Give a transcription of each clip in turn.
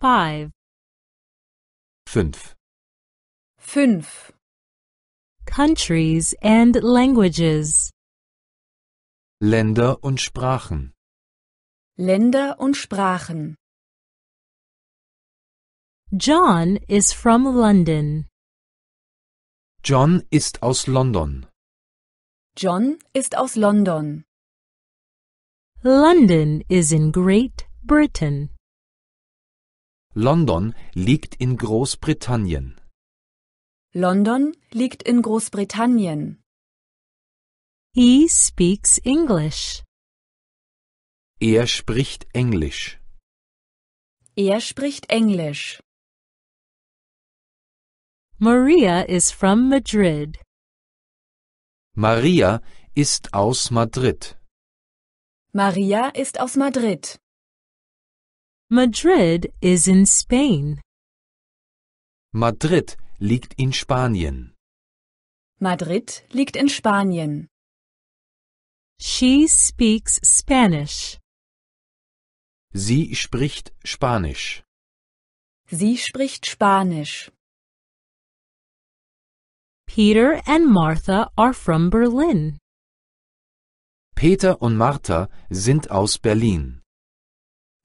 Five. Fünf. Fünf. Countries and languages. Länder und Sprachen. Länder und Sprachen. John is from London. John ist aus London. John ist aus London. London is in Great Britain. London liegt in Großbritannien. London liegt in Großbritannien. He speaks English. Er spricht Englisch. Er spricht Englisch. Maria is from Madrid. Maria ist aus Madrid. Maria ist aus Madrid. Madrid is in Spain. Madrid liegt in Spanien. Madrid liegt in Spanien. She speaks Spanish. Sie spricht Spanisch. Sie spricht Spanisch. Peter and Martha are from Berlin. Peter und Martha sind aus Berlin.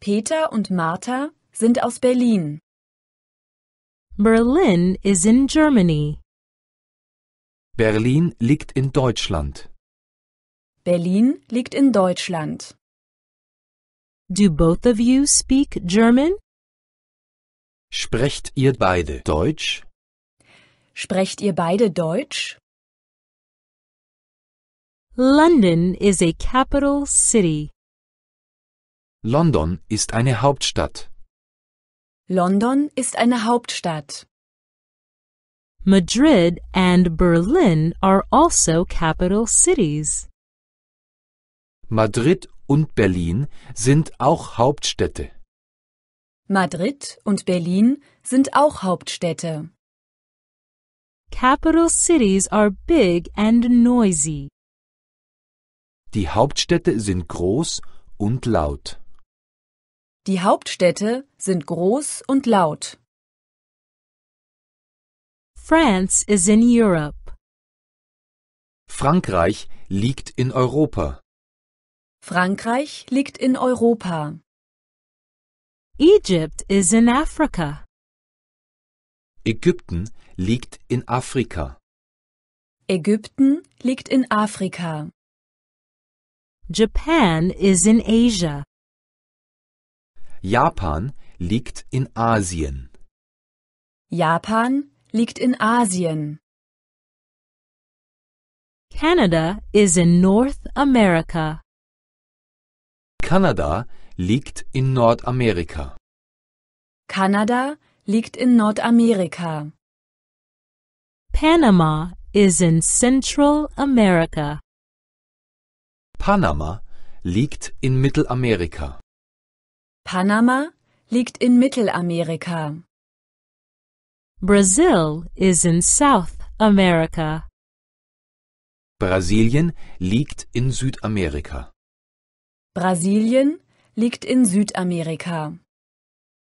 Peter und Martha sind aus Berlin. Berlin is in Germany. Berlin liegt in Deutschland. Berlin liegt in Deutschland. Do both of you speak German? Sprecht ihr beide Deutsch? Sprecht ihr beide Deutsch? London is a capital city. London ist eine Hauptstadt. London ist eine Hauptstadt. Madrid and Berlin are also capital cities. Madrid und Berlin sind auch Hauptstädte. Madrid und Berlin sind auch Hauptstädte. Capital cities are big and noisy. Die Hauptstädte sind groß und laut. Die Hauptstädte sind groß und laut. France is in Europe. Frankreich liegt in Europa. Frankreich liegt in Europa. Egypt is in Africa. Ägypten liegt in Afrika. Ägypten liegt in Afrika. Japan is in Asia. Japan liegt in Asien. Japan liegt in Asien. Canada is in North America. Kanada liegt in Nordamerika. Kanada liegt in Nordamerika. Panama is in Central America. Panama liegt in Mittelamerika. Panama liegt in Mittelamerika. Brazil is in South America. Brasilien liegt in Südamerika. Brasilien liegt in Südamerika.